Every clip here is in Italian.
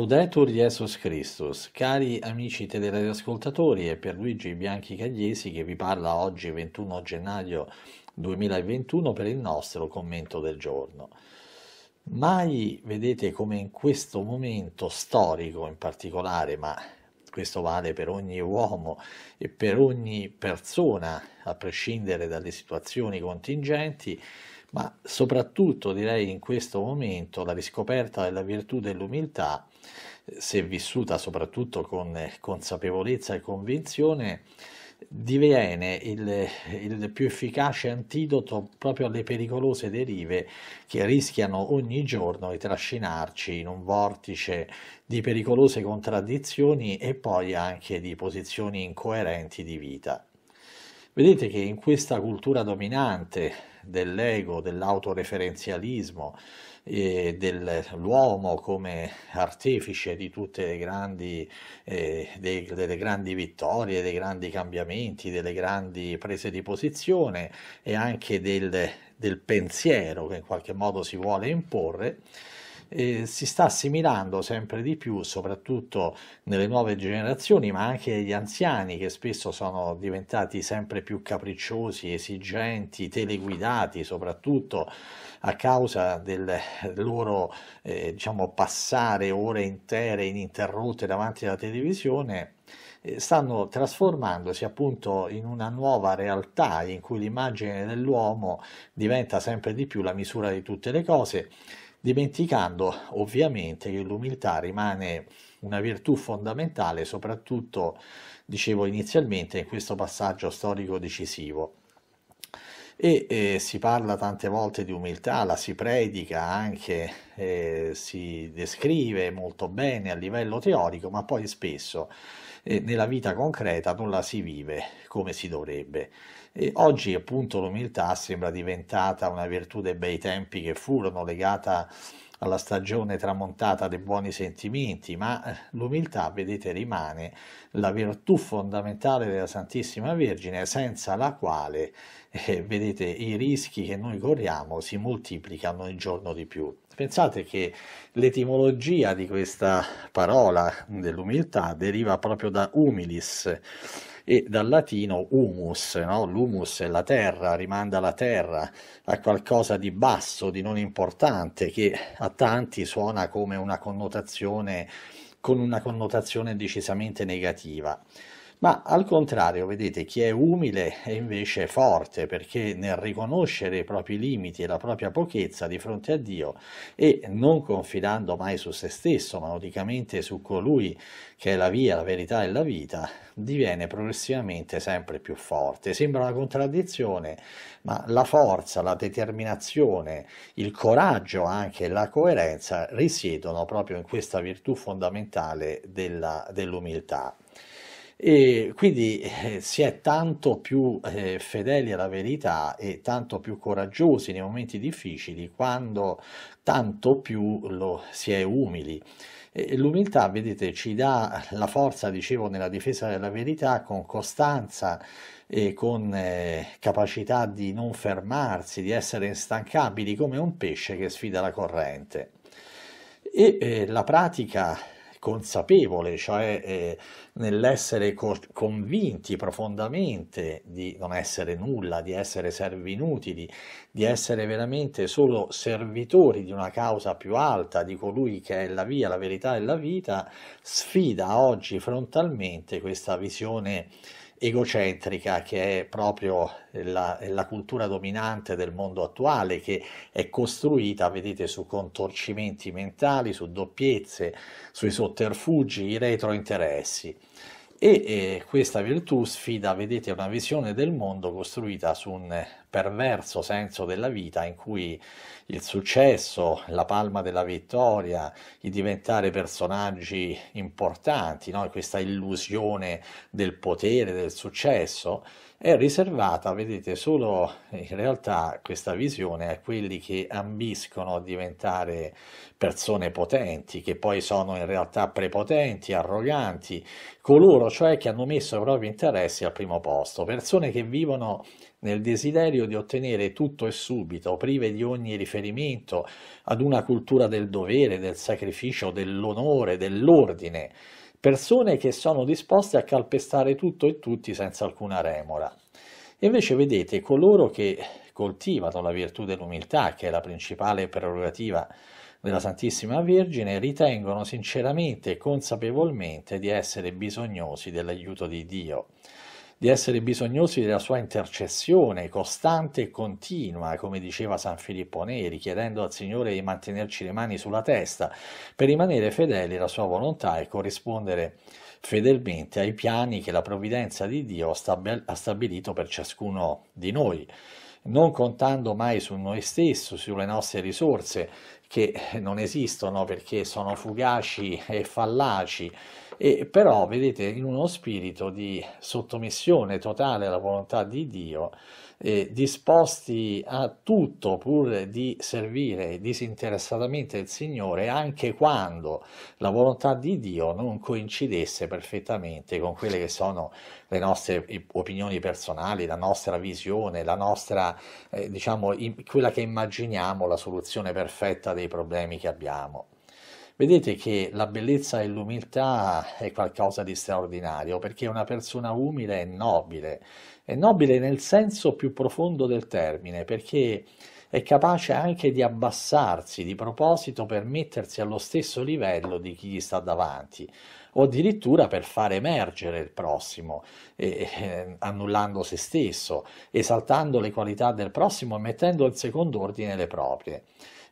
Laudetur Jesus Christus, cari amici teleradioascoltatori, è per Luigi Bianchi Cagliesi che vi parla oggi 21 gennaio 2021 per il nostro commento del giorno. Mai vedete come in questo momento storico in particolare, ma questo vale per ogni uomo e per ogni persona, a prescindere dalle situazioni contingenti, ma soprattutto direi in questo momento la riscoperta della virtù dell'umiltà, eh, se vissuta soprattutto con eh, consapevolezza e convinzione, diviene il, eh, il, più efficace antidoto proprio alle pericolose derive che rischiano ogni giorno di trascinarci in un vortice di pericolose contraddizioni e poi anche di posizioni incoerenti di vita. Vedete che in questa cultura dominante dell'ego, dell'autoreferenzialismo, eh, dell'uomo come artefice di tutte le grandi, eh, dei, delle grandi vittorie, dei grandi cambiamenti, delle grandi prese di posizione e anche del, del pensiero che in qualche modo si vuole imporre eh, si sta assimilando sempre di più, soprattutto nelle nuove generazioni, ma anche negli anziani che spesso sono diventati sempre più capricciosi, esigenti, teleguidati, soprattutto a causa del loro eh, diciamo, passare ore intere ininterrotte davanti alla televisione eh, stanno trasformandosi appunto in una nuova realtà in cui l'immagine dell'uomo diventa sempre di più la misura di tutte le cose dimenticando ovviamente che l'umiltà rimane una virtù fondamentale, soprattutto, dicevo inizialmente, in questo passaggio storico decisivo e eh, si parla tante volte di umiltà, la si predica anche, eh, si descrive molto bene a livello teorico, ma poi spesso eh, nella vita concreta non la si vive come si dovrebbe. E oggi appunto l'umiltà sembra diventata una virtù dei bei tempi che furono legata a alla stagione tramontata dei buoni sentimenti, ma eh, l'umiltà, vedete, rimane la virtù fondamentale della Santissima Vergine, senza la quale, eh, vedete, i rischi che noi corriamo si moltiplicano ogni giorno di più. Pensate che l'etimologia di questa parola dell'umiltà deriva proprio da humilis, e dal latino humus, no? l'humus è la terra, rimanda la terra a qualcosa di basso, di non importante, che a tanti suona come una connotazione, con una connotazione decisamente negativa. Ma al contrario, vedete, chi è umile è invece forte perché nel riconoscere i propri limiti e la propria pochezza di fronte a Dio e non confidando mai su se stesso, ma unicamente su colui che è la via, la verità e la vita, diviene progressivamente sempre più forte. Sembra una contraddizione, ma la forza, la determinazione, il coraggio, anche la coerenza risiedono proprio in questa virtù fondamentale della, dell'umiltà. E quindi eh, si è tanto più eh, fedeli alla verità e tanto più coraggiosi nei momenti difficili quando tanto più lo si è umili. l'umiltà, vedete, ci dà la forza, dicevo, nella difesa della verità con costanza e con eh, capacità di non fermarsi, di essere instancabili come un pesce che sfida la corrente. E eh, la pratica consapevole, cioè eh, nell'essere convinti profondamente di non essere nulla, di essere servi inutili, di essere veramente solo servitori di una causa più alta, di colui che è la via, la verità e la vita, sfida oggi frontalmente questa visione egocentrica che è proprio la, la, cultura dominante del mondo attuale che è costruita, vedete, su contorcimenti mentali, su doppiezze, sui sotterfugi, i retrointeressi e eh, questa virtù sfida, vedete, una visione del mondo costruita su un perverso senso della vita in cui il successo, la palma della vittoria, il diventare personaggi importanti, no? questa illusione del potere, del successo, è riservata, vedete, solo eh, in realtà questa visione a quelli che ambiscono a diventare persone potenti, che poi sono in realtà prepotenti, arroganti, coloro cioè che hanno messo i propri interessi al primo posto, persone che vivono nel desiderio di ottenere tutto e subito, prive di ogni riferimento ad una cultura del dovere, del sacrificio, dell'onore, dell'ordine persone che sono disposte a calpestare tutto e tutti senza alcuna remora. Invece vedete coloro che coltivano la virtù dell'umiltà, che è la principale prerogativa della Santissima Vergine, ritengono sinceramente e consapevolmente di essere bisognosi dell'aiuto di Dio di essere bisognosi della sua intercessione costante e continua, come diceva San Filippo Neri, chiedendo al Signore di mantenerci le mani sulla testa per rimanere fedeli alla sua volontà e corrispondere fedelmente ai piani che la provvidenza di Dio ha stabilito per ciascuno di noi non contando mai su noi stessi, sulle nostre risorse che non esistono perché sono fugaci e fallaci, e però vedete in uno spirito di sottomissione totale alla volontà di Dio eh, disposti a tutto pur di servire disinteressatamente il Signore anche quando la volontà di Dio non coincidesse perfettamente con quelle che sono le nostre opinioni personali, la nostra visione, la nostra, eh, diciamo, in, quella che immaginiamo la soluzione perfetta dei problemi che abbiamo. Vedete che la bellezza e l'umiltà è qualcosa di straordinario, perché una persona umile è nobile, è nobile nel senso più profondo del termine, perché è capace anche di abbassarsi di proposito per mettersi allo stesso livello di chi gli sta davanti o addirittura per far emergere il prossimo, eh, eh, annullando se stesso, esaltando le qualità del prossimo e mettendo in secondo ordine le proprie.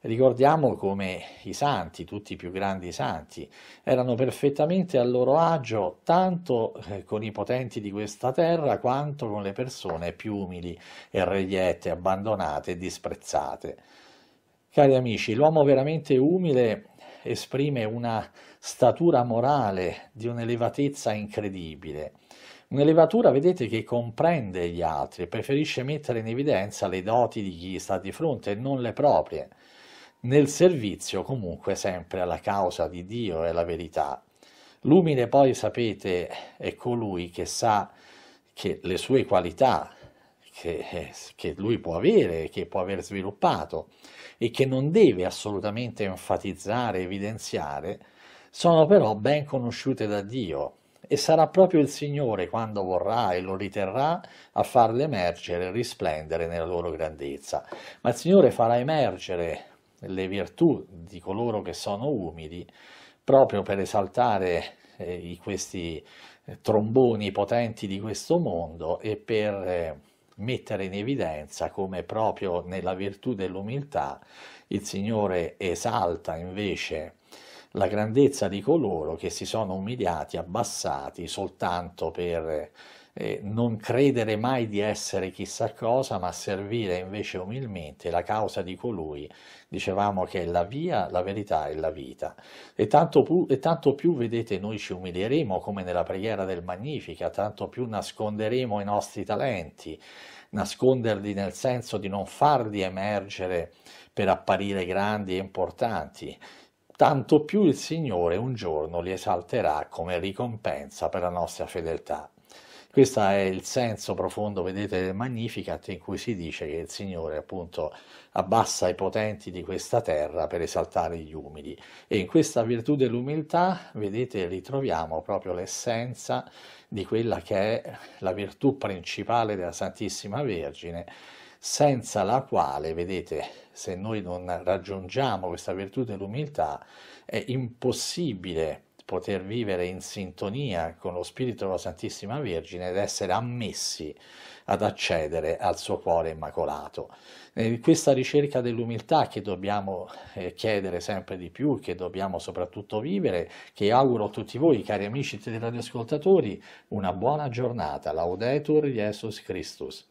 Ricordiamo come i santi, tutti i più grandi santi, erano perfettamente a loro agio tanto eh, con i potenti di questa terra quanto con le persone più umili e reiette, abbandonate e disprezzate. Cari amici, l'uomo veramente umile esprime una statura morale di un'elevatezza incredibile. Un'elevatura, vedete, che comprende gli altri, e preferisce mettere in evidenza le doti di chi sta di fronte e non le proprie, nel servizio comunque sempre alla causa di Dio e alla verità. L'umile poi, sapete, è colui che sa che le sue qualità che, che lui può avere, che può aver sviluppato e che non deve assolutamente enfatizzare, evidenziare, sono però ben conosciute da Dio e sarà proprio il Signore, quando vorrà e lo riterrà, a farle emergere, e risplendere nella loro grandezza. Ma il Signore farà emergere le virtù di coloro che sono umili, proprio per esaltare eh, questi tromboni potenti di questo mondo e per... Eh, mettere in evidenza come proprio nella virtù dell'umiltà il Signore esalta invece la grandezza di coloro che si sono umiliati, abbassati soltanto per eh, non credere mai di essere chissà cosa, ma servire invece umilmente la causa di colui, dicevamo che è la via, la verità e la vita. E tanto, pu- e tanto più, vedete, noi ci umilieremo come nella preghiera del Magnifica, tanto più nasconderemo i nostri talenti, nasconderli nel senso di non farli emergere per apparire grandi e importanti, tanto più il Signore un giorno li esalterà come ricompensa per la nostra fedeltà. Questo è il senso profondo, vedete, del Magnificat in cui si dice che il Signore appunto abbassa i potenti di questa terra per esaltare gli umili e in questa virtù dell'umiltà, vedete, ritroviamo proprio l'essenza di quella che è la virtù principale della Santissima Vergine senza la quale, vedete, se noi non raggiungiamo questa virtù dell'umiltà, è impossibile poter vivere in sintonia con lo Spirito della Santissima Vergine ed essere ammessi ad accedere al suo cuore immacolato. Eh, questa ricerca dell'umiltà che dobbiamo eh, chiedere sempre di più, che dobbiamo soprattutto vivere, che auguro a tutti voi, cari amici e teleradioascoltatori, una buona giornata. Laudetur Jesus Christus.